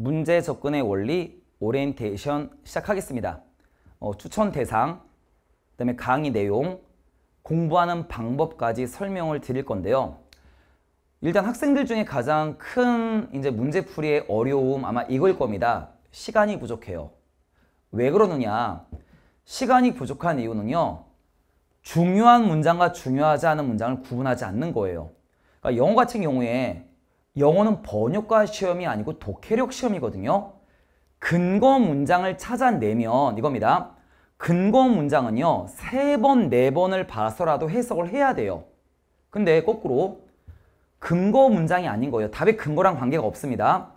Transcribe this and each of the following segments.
문제 접근의 원리, 오리엔테이션 시작하겠습니다. 어, 추천 대상, 그 다음에 강의 내용, 공부하는 방법까지 설명을 드릴 건데요. 일단 학생들 중에 가장 큰 이제 문제풀이의 어려움 아마 이걸 겁니다. 시간이 부족해요. 왜 그러느냐. 시간이 부족한 이유는요. 중요한 문장과 중요하지 않은 문장을 구분하지 않는 거예요. 그러니까 영어 같은 경우에 영어는 번역과 시험이 아니고 독해력 시험이거든요. 근거 문장을 찾아내면 이겁니다. 근거 문장은요. 세 번, 네 번을 봐서라도 해석을 해야 돼요. 근데 거꾸로 근거 문장이 아닌 거예요. 답의 근거랑 관계가 없습니다.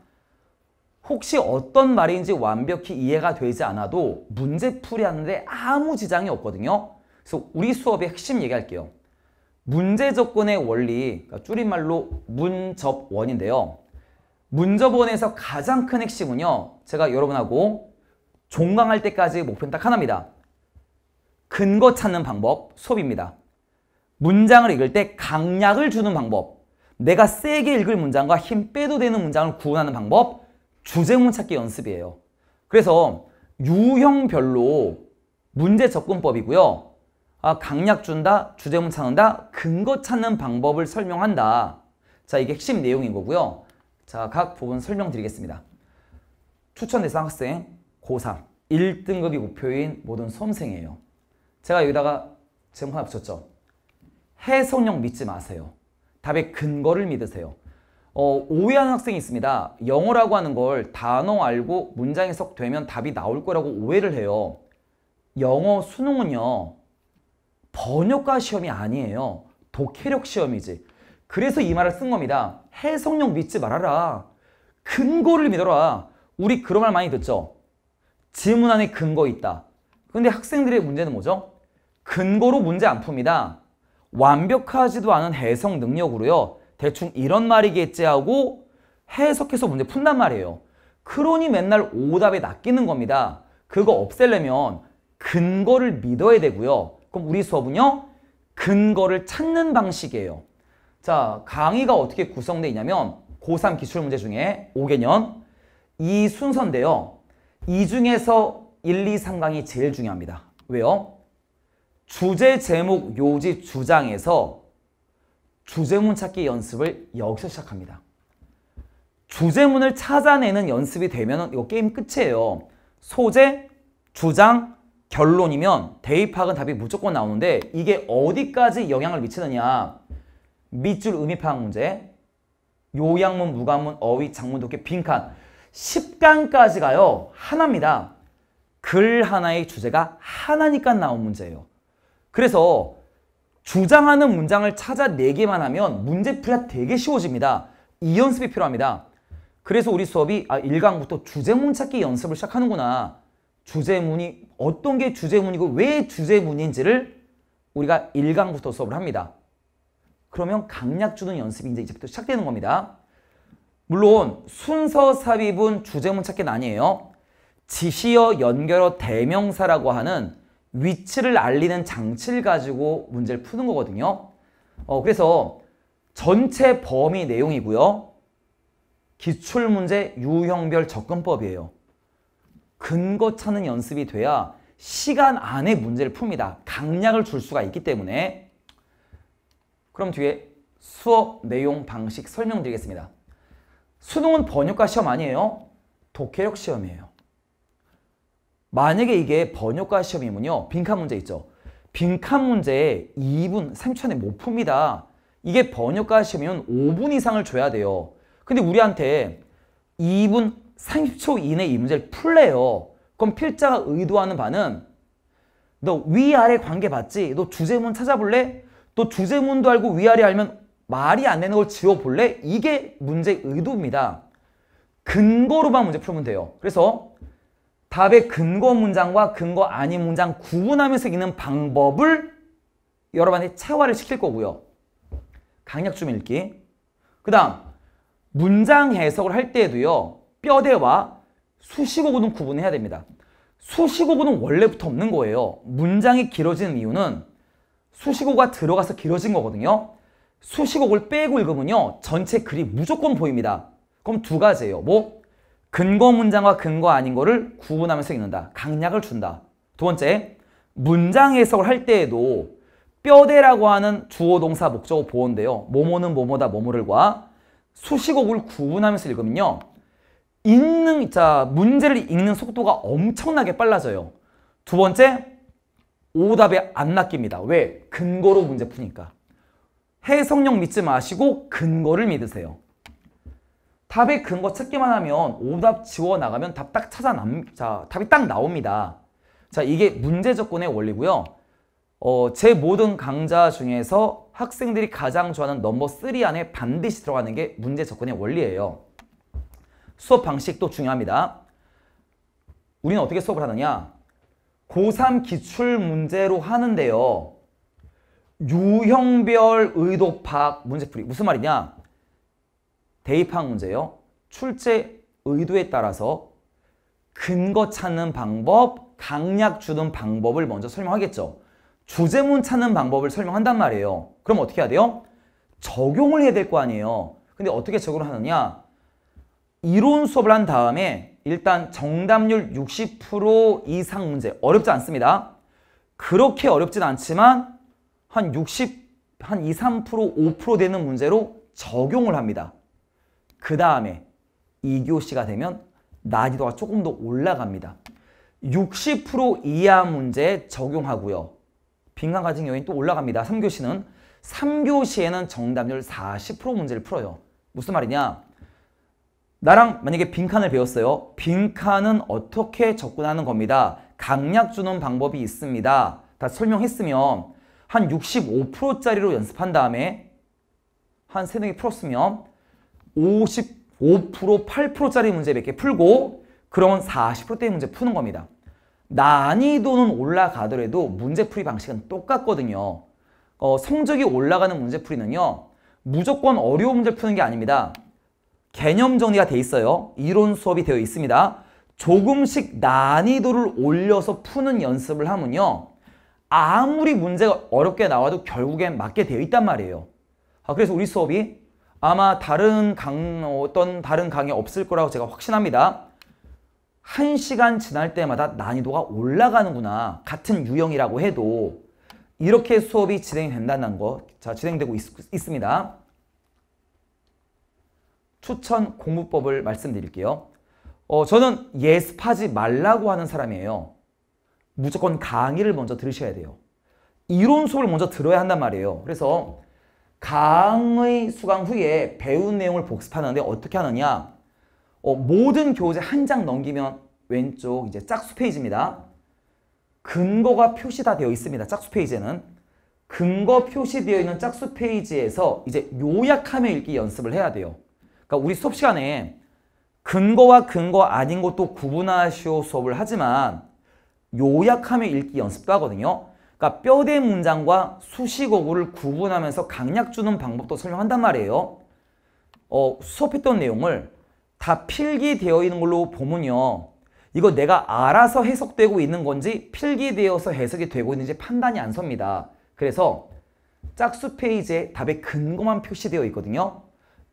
혹시 어떤 말인지 완벽히 이해가 되지 않아도 문제 풀이하는데 아무 지장이 없거든요. 그래서 우리 수업의 핵심 얘기할게요. 문제 접근의 원리, 그러니까 줄임말로 문접원인데요. 문접원에서 가장 큰 핵심은요. 제가 여러분하고 종강할 때까지 목표는 딱 하나입니다. 근거 찾는 방법, 수업입니다. 문장을 읽을 때 강약을 주는 방법, 내가 세게 읽을 문장과 힘 빼도 되는 문장을 구분하는 방법, 주제문 찾기 연습이에요. 그래서 유형별로 문제 접근법이고요. 아, 강약 준다, 주제문 찾는다, 근거 찾는 방법을 설명한다. 자, 이게 핵심 내용인 거고요. 자, 각 부분 설명드리겠습니다. 추천 대상 학생 고3 1등급이 목표인 모든 수험생이에요. 제가 여기다가 제목 하나 붙였죠. 해석력 믿지 마세요. 답의 근거를 믿으세요. 어, 오해하는 학생이 있습니다. 영어라고 하는 걸 단어 알고 문장 해석되면 답이 나올 거라고 오해를 해요. 영어 수능은요. 번역가 시험이 아니에요. 독해력 시험이지. 그래서 이 말을 쓴 겁니다. 해석력 믿지 말아라. 근거를 믿어라. 우리 그런 말 많이 듣죠? 지문 안에 근거 있다. 근데 학생들의 문제는 뭐죠? 근거로 문제 안 풉니다. 완벽하지도 않은 해석 능력으로요. 대충 이런 말이겠지 하고 해석해서 문제 푼단 말이에요. 그러니 맨날 오답에 낚이는 겁니다. 그거 없애려면 근거를 믿어야 되고요. 그럼 우리 수업은요. 근거를 찾는 방식이에요. 자, 강의가 어떻게 구성되어 있냐면 고3 기출문제 중에 5개년 이 순서인데요. 이 중에서 1, 2, 3강이 제일 중요합니다. 왜요? 주제, 제목, 요지, 주장에서 주제문 찾기 연습을 여기서 시작합니다. 주제문을 찾아내는 연습이 되면 이거 게임 끝이에요. 소재, 주장, 결론이면 대입학은 답이 무조건 나오는데 이게 어디까지 영향을 미치느냐 밑줄 의미파악 문제 요양문, 무관문, 어휘, 장문, 독해, 빈칸 10강까지 가요 하나입니다 글 하나의 주제가 하나니까 나온 문제예요 그래서 주장하는 문장을 찾아내기만 하면 문제풀이가 되게 쉬워집니다 이 연습이 필요합니다 그래서 우리 수업이 아 1강부터 주제문 찾기 연습을 시작하는구나 주제문이 어떤 게 주제문이고 왜 주제문인지를 우리가 1강부터 수업을 합니다. 그러면 강약 주는 연습이 이제 부터 시작되는 겁니다. 물론 순서 삽입은 주제문 찾기는 아니에요. 지시어 연결어 대명사라고 하는 위치를 알리는 장치를 가지고 문제를 푸는 거거든요. 어, 그래서 전체 범위 내용이고요. 기출문제 유형별 접근법이에요. 근거 찾는 연습이 돼야 시간 안에 문제를 풉니다. 강약을 줄 수가 있기 때문에 그럼 뒤에 수업 내용 방식 설명드리겠습니다. 수능은 번역과 시험 아니에요. 독해력 시험이에요. 만약에 이게 번역과 시험이면요. 빈칸 문제 있죠. 빈칸 문제 2분, 3초 안에 못 풉니다. 이게 번역과 시험이면 5분 이상을 줘야 돼요. 근데 우리한테 2분 30초 이내 이 문제를 풀래요. 그럼 필자가 의도하는 바는 너 위아래 관계 봤지? 너 주제문 찾아볼래? 너 주제문도 알고 위아래 알면 말이 안 되는 걸 지워볼래? 이게 문제의 의도입니다. 근거로만 문제 풀면 돼요. 그래서 답의 근거 문장과 근거 아닌 문장 구분하면서 읽는 방법을 여러분한테 체화를 시킬 거고요. 강약 좀 읽기. 그 다음 문장 해석을 할 때에도요. 뼈대와 수식어구는 구분해야 됩니다. 수식어구는 원래부터 없는 거예요. 문장이 길어지는 이유는 수식어가 들어가서 길어진 거거든요. 수식어를 구 빼고 읽으면요. 전체 글이 무조건 보입니다. 그럼 두 가지예요. 뭐? 근거 문장과 근거 아닌 거를 구분하면서 읽는다. 강약을 준다. 두 번째, 문장 해석을 할 때에도 뼈대라고 하는 주어 동사 목적어 보호인데요. 모모는 모모다 모모를과 수식어를 구 구분하면서 읽으면요. 읽는 자 문제를 읽는 속도가 엄청나게 빨라져요. 두 번째 오답에 안 낚입니다. 왜? 근거로 문제 푸니까. 해석력 믿지 마시고 근거를 믿으세요. 답의 근거 찾기만 하면 오답 지워 나가면 답 딱 찾아 남, 자, 답이 딱 나옵니다. 자, 이게 문제 접근의 원리고요. 어, 제 모든 강좌 중에서 학생들이 가장 좋아하는 넘버 3 안에 반드시 들어가는 게 문제 접근의 원리예요. 수업 방식도 중요합니다. 우리는 어떻게 수업을 하느냐? 고3 기출문제로 하는데요. 유형별 의도 파악 문제풀이. 무슨 말이냐? 대입학 문제요. 출제 의도에 따라서 근거 찾는 방법, 강약 주는 방법을 먼저 설명하겠죠. 주제문 찾는 방법을 설명한단 말이에요. 그럼 어떻게 해야 돼요? 적용을 해야 될 거 아니에요. 근데 어떻게 적용을 하느냐? 이론 수업을 한 다음에 일단 정답률 60% 이상 문제 어렵지 않습니다. 그렇게 어렵진 않지만 한 60, 한 2, 3%, 5% 되는 문제로 적용을 합니다. 그 다음에 2교시가 되면 난이도가 조금 더 올라갑니다. 60% 이하 문제 적용하고요. 빈칸 가진 요인 또 올라갑니다. 3교시는 3교시에는 정답률 40% 문제를 풀어요. 무슨 말이냐? 나랑 만약에 빈칸을 배웠어요. 빈칸은 어떻게 접근하는 겁니다. 강약 주는 방법이 있습니다. 다 설명했으면 한 65%짜리로 연습한 다음에 한 3, 4개 풀었으면 55%, 8%짜리 문제 몇 개 풀고 그러면 40%대의 문제 푸는 겁니다. 난이도는 올라가더라도 문제풀이 방식은 똑같거든요. 어, 성적이 올라가는 문제풀이는요. 무조건 어려운 문제 푸는 게 아닙니다. 개념 정리가 돼 있어요. 이론 수업이 되어 있습니다. 조금씩 난이도를 올려서 푸는 연습을 하면요. 아무리 문제가 어렵게 나와도 결국엔 맞게 되어 있단 말이에요. 아, 그래서 우리 수업이 아마 다른 강, 어떤 다른 강의 없을 거라고 제가 확신합니다. 한 시간 지날 때마다 난이도가 올라가는구나. 같은 유형이라고 해도. 이렇게 수업이 진행된다는 이 거, 자, 진행되고 있, 있습니다. 추천 공부법을 말씀드릴게요. 어, 저는 예습하지 말라고 하는 사람이에요. 무조건 강의를 먼저 들으셔야 돼요. 이론 수업을 먼저 들어야 한단 말이에요. 그래서 강의 수강 후에 배운 내용을 복습하는데 어떻게 하느냐 어, 모든 교재 한 장 넘기면 왼쪽 이제 짝수 페이지입니다. 근거가 표시가 되어 있습니다. 짝수 페이지에는 근거 표시되어 있는 짝수 페이지에서 이제 요약하며 읽기 연습을 해야 돼요. 그러니까 우리 수업 시간에 근거와 근거 아닌 것도 구분하시오 수업을 하지만 요약하며 읽기 연습도 하거든요. 그러니까 뼈대 문장과 수식어구를 구분하면서 강약 주는 방법도 설명한단 말이에요. 어, 수업했던 내용을 다 필기되어 있는 걸로 보면요. 이거 내가 알아서 해석되고 있는 건지 필기되어서 해석이 되고 있는지 판단이 안 섭니다. 그래서 짝수 페이지에 답의 근거만 표시되어 있거든요.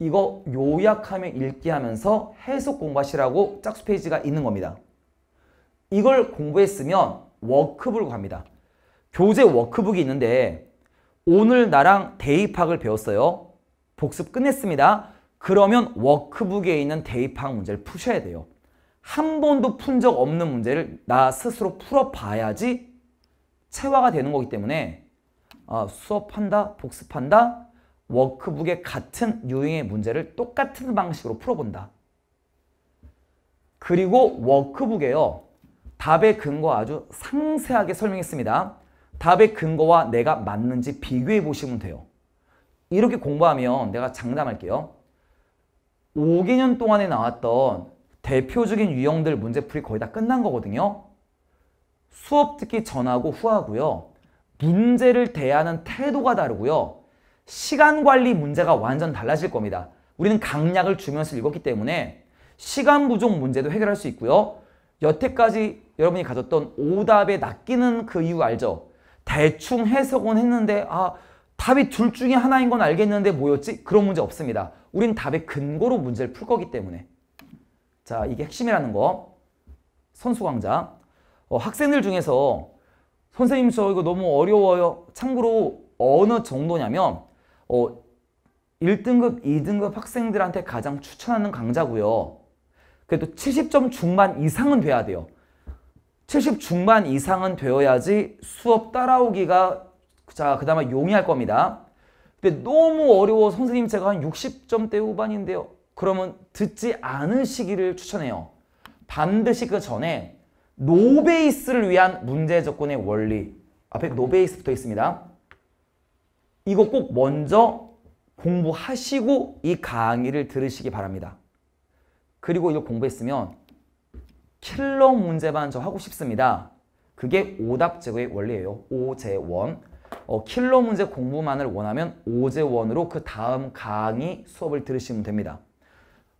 이거 요약하면 읽기 하면서 해석 공부하시라고 짝수 페이지가 있는 겁니다. 이걸 공부했으면 워크북을 갑니다. 교재 워크북이 있는데 오늘 나랑 대입학을 배웠어요. 복습 끝냈습니다. 그러면 워크북에 있는 대입학 문제를 푸셔야 돼요. 한 번도 푼 적 없는 문제를 나 스스로 풀어봐야지 체화가 되는 거기 때문에 아, 수업한다, 복습한다, 워크북의 같은 유형의 문제를 똑같은 방식으로 풀어본다. 그리고 워크북에요. 답의 근거 아주 상세하게 설명했습니다. 답의 근거와 내가 맞는지 비교해 보시면 돼요. 이렇게 공부하면 내가 장담할게요. 5개년 동안에 나왔던 대표적인 유형들 문제풀이 거의 다 끝난 거거든요. 수업 듣기 전하고 후하고요. 문제를 대하는 태도가 다르고요. 시간 관리 문제가 완전 달라질 겁니다. 우리는 강약을 주면서 읽었기 때문에 시간 부족 문제도 해결할 수 있고요. 여태까지 여러분이 가졌던 오답에 낚이는 그 이유 알죠? 대충 해석은 했는데 아 답이 둘 중에 하나인 건 알겠는데 뭐였지? 그런 문제 없습니다. 우린 답의 근거로 문제를 풀 거기 때문에. 자 이게 핵심이라는 거. 선수강자. 어, 학생들 중에서 선생님 저 이거 너무 어려워요. 참고로 어느 정도냐면 어, 1등급, 2등급 학생들한테 가장 추천하는 강좌고요. 그래도 70점 중반 이상은 돼야 돼요. 70 중반 이상은 되어야지 수업 따라오기가 자, 그다음에 용이할 겁니다. 근데 너무 어려워 선생님 제가 한 60점대 후반인데요. 그러면 듣지 않으시기를 추천해요. 반드시 그 전에 노베이스를 위한 문제 접근의 원리 앞에 노베이스 붙어 있습니다. 이거 꼭 먼저 공부하시고 이 강의를 들으시기 바랍니다. 그리고 이거 공부했으면 킬러 문제만 저 하고 싶습니다. 그게 오답 제거의 원리예요. 오제원. 어, 킬러 문제 공부만을 원하면 오제원으로 그 다음 강의 수업을 들으시면 됩니다.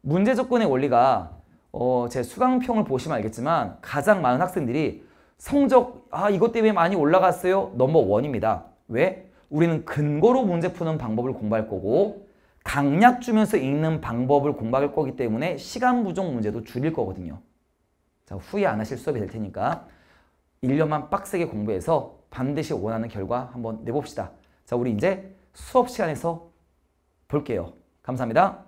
문제 접근의 원리가 어, 제 수강평을 보시면 알겠지만 가장 많은 학생들이 성적 아 이것 때문에 많이 올라갔어요. 넘버 원입니다. 왜? 우리는 근거로 문제 푸는 방법을 공부할 거고 강약 주면서 읽는 방법을 공부할 거기 때문에 시간 부족 문제도 줄일 거거든요. 자, 후회 안 하실 수업이 될 테니까 1년만 빡세게 공부해서 반드시 원하는 결과 한번 내봅시다. 자, 우리 이제 수업 시간에서 볼게요. 감사합니다.